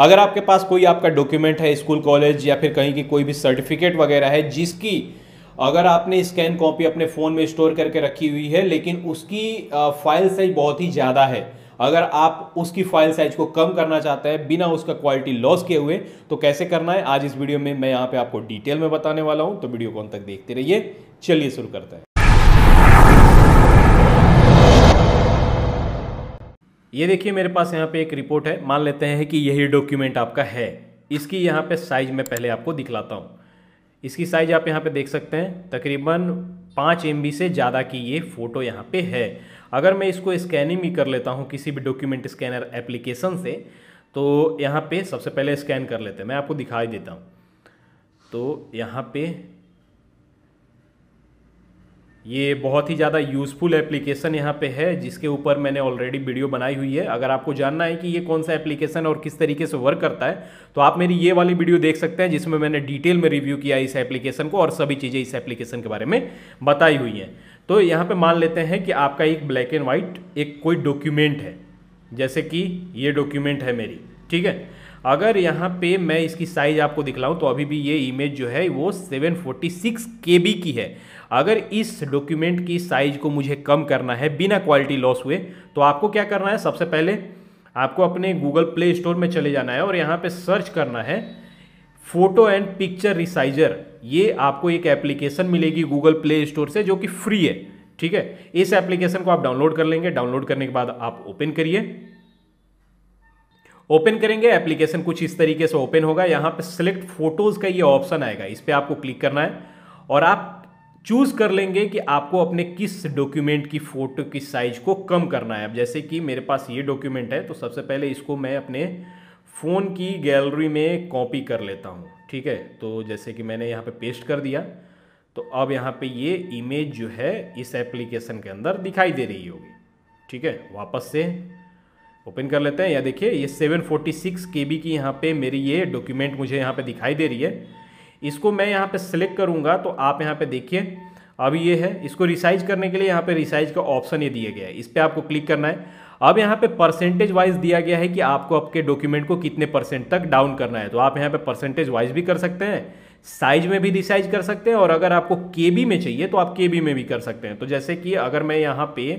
अगर आपके पास कोई आपका डॉक्यूमेंट है स्कूल कॉलेज या फिर कहीं की कोई भी सर्टिफिकेट वगैरह है जिसकी अगर आपने स्कैन कॉपी अपने फ़ोन में स्टोर करके रखी हुई है लेकिन उसकी फाइल साइज बहुत ही ज़्यादा है अगर आप उसकी फाइल साइज को कम करना चाहते हैं बिना उसका क्वालिटी लॉस किए हुए तो कैसे करना है आज इस वीडियो में मैं यहाँ पे आपको डिटेल में बताने वाला हूँ तो वीडियो को तक देखते रहिए चलिए शुरू करते हैं ये देखिए मेरे पास यहाँ पे एक रिपोर्ट है मान लेते हैं कि यही डॉक्यूमेंट आपका है इसकी यहाँ पे साइज़ मैं पहले आपको दिखलाता हूँ इसकी साइज़ आप यहाँ पे देख सकते हैं तकरीबन पाँच एम से ज़्यादा की ये फ़ोटो यहाँ पे है अगर मैं इसको स्कैनिंग भी कर लेता हूँ किसी भी डॉक्यूमेंट स्कैनर एप्लीकेशन से तो यहाँ पे सबसे पहले स्कैन कर लेते हैं मैं आपको दिखाई देता हूँ तो यहाँ पे ये बहुत ही ज़्यादा यूज़फुल एप्लीकेशन यहाँ पे है जिसके ऊपर मैंने ऑलरेडी वीडियो बनाई हुई है अगर आपको जानना है कि ये कौन सा एप्लीकेशन और किस तरीके से वर्क करता है तो आप मेरी ये वाली वीडियो देख सकते हैं जिसमें मैंने डिटेल में रिव्यू किया इस एप्लीकेशन को और सभी चीज़ें इस एप्लीकेशन के बारे में बताई हुई हैं तो यहाँ पर मान लेते हैं कि आपका एक ब्लैक एंड वाइट एक कोई डॉक्यूमेंट है जैसे कि ये डॉक्यूमेंट है मेरी ठीक है अगर यहाँ पे मैं इसकी साइज़ आपको दिखलाऊँ तो अभी भी ये इमेज जो है वो 746 बी की है अगर इस डॉक्यूमेंट की साइज़ को मुझे कम करना है बिना क्वालिटी लॉस हुए तो आपको क्या करना है सबसे पहले आपको अपने गूगल प्ले स्टोर में चले जाना है और यहाँ पर सर्च करना है फ़ोटो एंड पिक्चर रिसाइजर ये आपको एक एप्लीकेशन मिलेगी गूगल प्ले स्टोर से जो कि फ्री है ठीक है इस एप्लीकेशन को आप डाउनलोड कर लेंगे डाउनलोड करने के बाद आप ओपन करिए ओपन करेंगे एप्लीकेशन कुछ इस तरीके से ओपन होगा यहाँ पे सिलेक्ट फोटोज़ का ये ऑप्शन आएगा इस पर आपको क्लिक करना है और आप चूज़ कर लेंगे कि आपको अपने किस डॉक्यूमेंट की फ़ोटो की साइज़ को कम करना है अब जैसे कि मेरे पास ये डॉक्यूमेंट है तो सबसे पहले इसको मैं अपने फ़ोन की गैलरी में कॉपी कर लेता हूँ ठीक है तो जैसे कि मैंने यहाँ पे पेस्ट कर दिया तो अब यहाँ पे ये इमेज जो है इस एप्लीकेशन के अंदर दिखाई दे रही होगी ठीक है वापस से ओपन कर लेते हैं या देखिए ये 746 फोर्टी की यहाँ पे मेरी ये डॉक्यूमेंट मुझे यहाँ पे दिखाई दे रही है इसको मैं यहाँ पे सिलेक्ट करूँगा तो आप यहाँ पे देखिए अब ये है इसको रिसाइज करने के लिए यहाँ पे रिसाइज का ऑप्शन ये दिया गया है इस पर आपको क्लिक करना है अब यहाँ पे परसेंटेज वाइज दिया गया है कि आपको आपके डॉक्यूमेंट को कितने परसेंट तक डाउन करना है तो आप यहाँ पे परसेंटेज वाइज भी कर सकते हैं साइज में भी रिसाइज कर सकते हैं और अगर आपको के में चाहिए तो आप के में भी कर सकते हैं तो जैसे कि अगर मैं यहाँ पे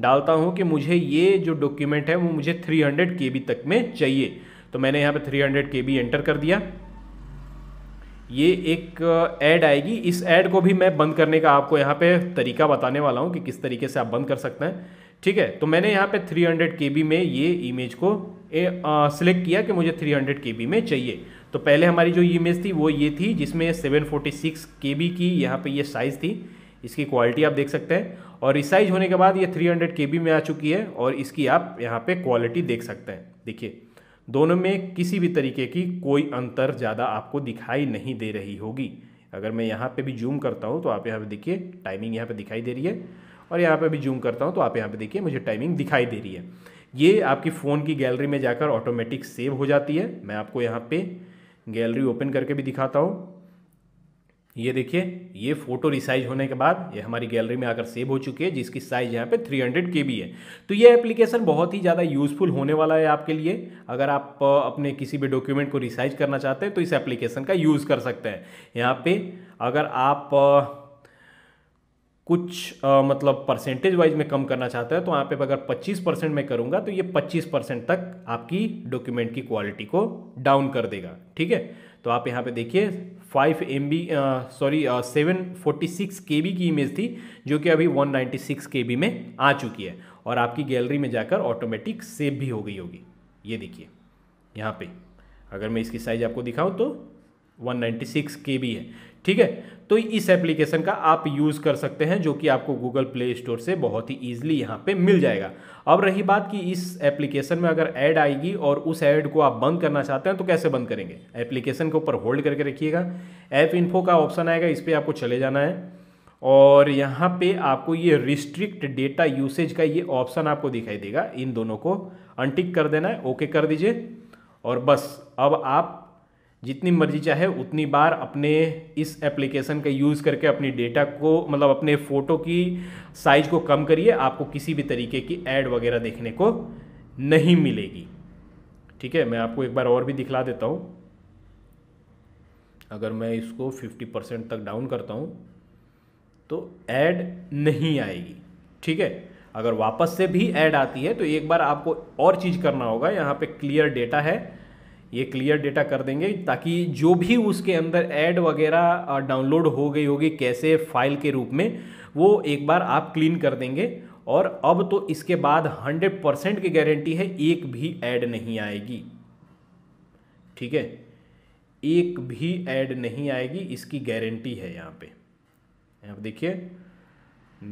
डालता हूँ कि मुझे ये जो डॉक्यूमेंट है वो मुझे 300 हंड्रेड तक में चाहिए तो मैंने यहाँ पे 300 हंड्रेड एंटर कर दिया ये एक ऐड uh, आएगी इस ऐड को भी मैं बंद करने का आपको यहाँ पे तरीका बताने वाला हूँ कि किस तरीके से आप बंद कर सकते हैं ठीक है तो मैंने यहाँ पे 300 हंड्रेड में ये इमेज को सिलेक्ट uh, किया कि मुझे 300 हंड्रेड में चाहिए तो पहले हमारी जो इमेज थी वो ये थी जिसमें 746 फोर्टी की यहाँ पे ये साइज़ थी इसकी क्वालिटी आप देख सकते हैं और रिसाइज होने के बाद ये 300 के में आ चुकी है और इसकी आप यहाँ पे क्वालिटी देख सकते हैं देखिए दोनों में किसी भी तरीके की कोई अंतर ज़्यादा आपको दिखाई नहीं दे रही होगी अगर मैं यहाँ पे भी जूम करता हूँ तो आप यहाँ पे देखिए टाइमिंग यहाँ पे दिखाई दे रही है और यहाँ पे भी जूम करता हूँ तो आप यहाँ पे देखिए मुझे टाइमिंग दिखाई दे रही है ये आपकी फ़ोन की गैलरी में जाकर ऑटोमेटिक सेव हो जाती है मैं आपको यहाँ पे गैलरी ओपन करके भी दिखाता हूँ ये देखिए ये फोटो रिसाइज होने के बाद ये हमारी गैलरी में आकर सेव हो चुकी है जिसकी साइज यहाँ पे 300 हंड्रेड के बी है तो ये एप्लीकेशन बहुत ही ज़्यादा यूजफुल होने वाला है आपके लिए अगर आप अपने किसी भी डॉक्यूमेंट को रिसाइज करना चाहते हैं तो इस एप्लीकेशन का यूज़ कर सकते हैं यहाँ पर अगर आप कुछ आ, मतलब परसेंटेज वाइज में कम करना चाहते हैं तो यहाँ पे अगर 25 परसेंट में करूँगा तो ये 25 परसेंट तक आपकी डॉक्यूमेंट की क्वालिटी को डाउन कर देगा ठीक है तो आप यहाँ पे देखिए five M B sorry seven forty six K B की इमेज थी जो कि अभी one ninety six K B में आ चुकी है और आपकी गैलरी में जाकर ऑटोमेटिक सेव भी हो गई होगी ये देखिए यहाँ पे अगर मैं इसकी साइज़ आपको दिखाऊँ तो one ninety six K B है ठीक है तो इस एप्लीकेशन का आप यूज़ कर सकते हैं जो कि आपको गूगल प्ले स्टोर से बहुत ही ईजिली यहाँ पे मिल जाएगा अब रही बात कि इस एप्लीकेशन में अगर ऐड आएगी और उस ऐड को आप बंद करना चाहते हैं तो कैसे बंद करेंगे एप्लीकेशन के ऊपर होल्ड करके रखिएगा ऐप इन्फो का ऑप्शन आएगा इस पर आपको चले जाना है और यहाँ पे आपको ये रिस्ट्रिक्ट डेटा यूसेज का ये ऑप्शन आपको दिखाई देगा इन दोनों को अनटिक कर देना है ओके कर दीजिए और बस अब आप जितनी मर्जी चाहे उतनी बार अपने इस एप्लीकेशन का यूज़ करके अपनी डेटा को मतलब अपने फ़ोटो की साइज़ को कम करिए आपको किसी भी तरीके की एड वगैरह देखने को नहीं मिलेगी ठीक है मैं आपको एक बार और भी दिखला देता हूँ अगर मैं इसको 50 परसेंट तक डाउन करता हूँ तो ऐड नहीं आएगी ठीक है अगर वापस से भी ऐड आती है तो एक बार आपको और चीज़ करना होगा यहाँ पे क्लियर डेटा है ये क्लियर डेटा कर देंगे ताकि जो भी उसके अंदर ऐड वगैरह डाउनलोड हो गई होगी कैसे फाइल के रूप में वो एक बार आप क्लीन कर देंगे और अब तो इसके बाद 100 परसेंट की गारंटी है एक भी ऐड नहीं आएगी ठीक है एक भी ऐड नहीं आएगी इसकी गारंटी है यहाँ पे यहाँ देखिए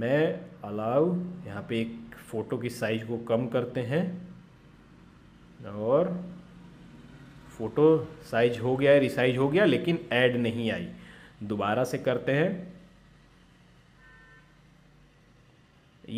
मैं अलाउ यहाँ पे एक फ़ोटो की साइज को कम करते हैं और फ़ोटो साइज हो गया है रिसाइज हो गया लेकिन ऐड नहीं आई दोबारा से करते हैं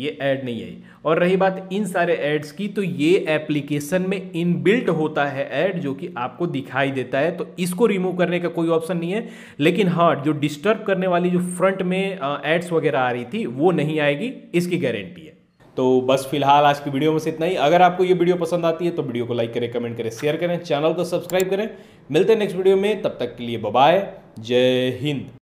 ये ऐड नहीं आई और रही बात इन सारे एड्स की तो ये एप्लीकेशन में इनबिल्ट होता है ऐड जो कि आपको दिखाई देता है तो इसको रिमूव करने का कोई ऑप्शन नहीं है लेकिन हाँ जो डिस्टर्ब करने वाली जो फ्रंट में एड्स वगैरह आ रही थी वो नहीं आएगी इसकी गारंटी है तो बस फिलहाल आज की वीडियो में से इतना ही अगर आपको ये वीडियो पसंद आती है तो वीडियो को लाइक करें कमेंट करें शेयर करें चैनल को सब्सक्राइब करें मिलते हैं नेक्स्ट वीडियो में तब तक के लिए बाय जय हिंद